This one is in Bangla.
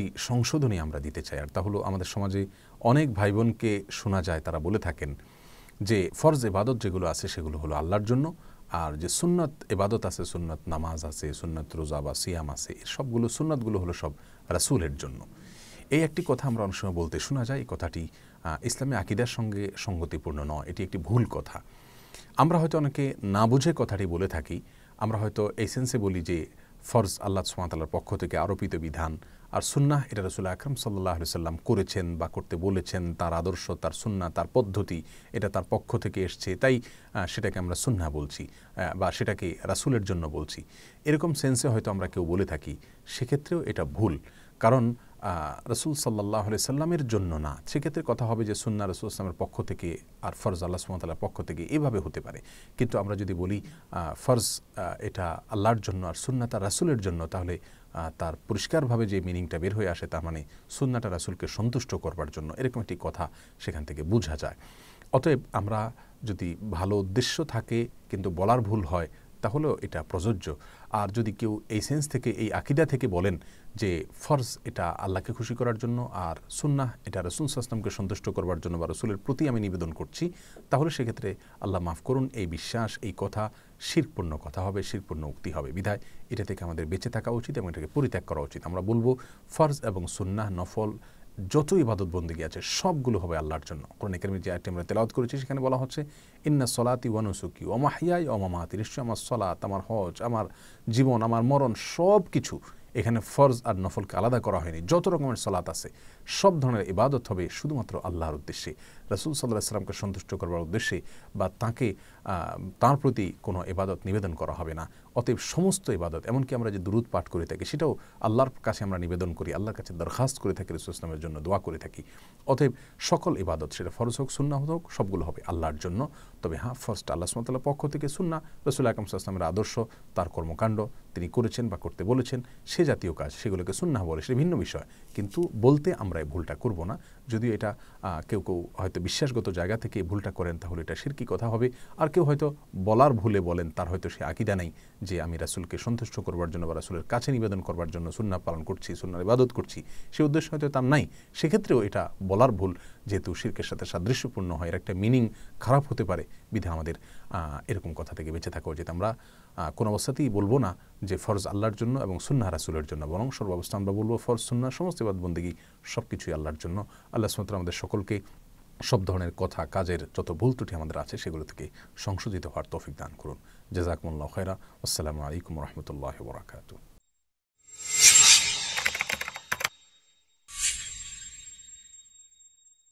একটি সংশোধনী আমরা দিতে চাই আর তা হলো আমাদের সমাজে অনেক ভাই বোনকে শোনা যায় তারা বলে থাকেন যে ফরজ এবাদত যেগুলো আছে সেগুলো হলো আল্লাহর জন্য আর যে সুন্নত এবাদত আছে সুন্নত নামাজ আছে সুন্নত রোজা বা সিয়াম আছে এর সবগুলো সুন্নতগুলো হলো সব রাসুলের জন্য এই একটি কথা আমরা অনেক সময় বলতে শোনা যায় এই কথাটি ইসলামী আকিদার সঙ্গে সঙ্গতিপূর্ণ নয় এটি একটি ভুল কথা আমরা হয়তো অনেকে না বুঝে কথাটি বলে থাকি আমরা হয়তো এই সেন্সে বলি যে ফরজ আল্লাহ সুমাতালার পক্ষ থেকে আরোপিত বিধান আর সুন্না এটা রসুল আকরম সাল্লাহ সাল্লাম করেছেন বা করতে বলেছেন তার আদর্শ তার সুন্না তার পদ্ধতি এটা তার পক্ষ থেকে এসছে তাই সেটাকে আমরা সুন্না বলছি বা সেটাকে রাসুলের জন্য বলছি এরকম সেন্সে হয়তো আমরা কেউ বলে থাকি সেক্ষেত্রেও এটা ভুল কারণ রসুল সাল্লাহ সাল্লামের জন্য না সেক্ষেত্রে কথা হবে যে সুন্না রসুল ইসলামের পক্ষ থেকে আর ফরজ আল্লাহ সুমতাল্লার পক্ষ থেকে এভাবে হতে পারে কিন্তু আমরা যদি বলি ফরজ এটা আল্লাহর জন্য আর সুন্না তার রাসুলের জন্য তাহলে তার পরিষ্কারভাবে যে মিনিংটা বের হয়ে আসে তা মানে সুন্নাটা রাসুলকে সন্তুষ্ট করবার জন্য এরকম একটি কথা সেখান থেকে বোঝা যায় অতএব আমরা যদি ভালো উদ্দেশ্য থাকে কিন্তু বলার ভুল হয় তাহলেও এটা প্রযোজ্য আর যদি কেউ এই সেন্স থেকে এই আকিদা থেকে বলেন যে ফরজ এটা আল্লাহকে খুশি করার জন্য আর সুন্না এটা রসুল সাসলামকে সন্তুষ্ট করবার জন্য বা রসুলের প্রতি আমি নিবেদন করছি তাহলে সেক্ষেত্রে আল্লাহ মাফ করুন এই বিশ্বাস এই কথা শিরপূর্ণ কথা হবে শিরপূর্ণ উক্তি হবে বিধায় এটা থেকে আমাদের বেঁচে থাকা উচিত এবং এটাকে পরিত্যাগ করা উচিত আমরা বলবো ফরজ এবং সুন্না নফল যত ইবাদত বন্দী আছে সবগুলো হবে আল্লাহর জন্য কোরআন একাডেমির যে আয়টি আমরা তেলাওত করেছি সেখানে বলা হচ্ছে ইন্না সলাতি ওয়ানুসুকি ওমাহিয়াই ওমামাতি নিশ্চয় আমার সলাত আমার হজ আমার জীবন আমার মরণ সব কিছু এখানে ফরজ আর নফলকে আলাদা করা হয়নি যত রকমের সলাত আছে সব ধরনের ইবাদত হবে শুধুমাত্র আল্লাহর উদ্দেশ্যে রসুল সাল্লাহ সাল্লামকে সন্তুষ্ট করবার উদ্দেশ্যে বা তাকে তার প্রতি কোনো ইবাদত নিবেদন করা হবে না অতএব সমস্ত ইবাদত এমনকি আমরা যে দূরত পাঠ করে থাকি সেটাও আল্লাহর কাছে আমরা নিবেদন করি আল্লাহর কাছে দরখাস্ত করে থাকি রসুল ইসলামের জন্য দোয়া করে থাকি অতএব সকল ইবাদত সেটা ফরজ হোক সুন্না হোক সবগুলো হবে আল্লাহর জন্য তবে হ্যাঁ ফার্স্ট আল্লাহ সুমতাল্লাহ পক্ষ থেকে সুন্না রসুল আকরম সাল্লামের আদর্শ তার কর্মকাণ্ড তিনি করেছেন বা করতে বলেছেন সে জাতীয় কাজ সেগুলোকে সুন্নাহ বলে সেটা ভিন্ন বিষয় কিন্তু বলতে আমরা এই ভুলটা করব না যদি এটা কেউ কেউ হয়তো বিশ্বাসগত জায়গা থেকে ভুলটা করেন তাহলে এটা শিরকি কথা হবে আর কেউ হয়তো বলার ভুলে বলেন তার হয়তো সে আকিদা নেই যে আমি রাসুলকে সন্তুষ্ট করবার জন্য বা রাসুলের কাছে নিবেদন করবার জন্য সুন্না পালন করছি সুন্নার ইবাদত করছি সে উদ্দেশ্য হয়তো তার নাই সেক্ষেত্রেও এটা বলার ভুল যেহেতু শিরকের সাথে সাদৃশ্যপূর্ণ হয় এর একটা মিনিং খারাপ হতে পারে বিধে আমাদের এরকম কথা থেকে বেঁচে থাকা উচিত আমরা কোনো অবস্থাতেই বলবো না যে ফরজ আল্লাহর জন্য এবং সুন্না রাসুলের জন্য বরং সর্বাবস্থা আমরা বলবো ফরজ সুন্না সমস্ত বাদবন্দিগি সব কিছুই আল্লাহর জন্য আল্লাহ সুমতরা আমাদের সকলকে সব ধরনের কথা কাজের যত ভুল ত্রুটি আমাদের আছে সেগুলো থেকে সংশোধিত হওয়ার তফিক দান করুন জেজাকমুল্লাহ খেরা আসসালামু আলাইকুম রহমতুল্লাহ বরাকাতু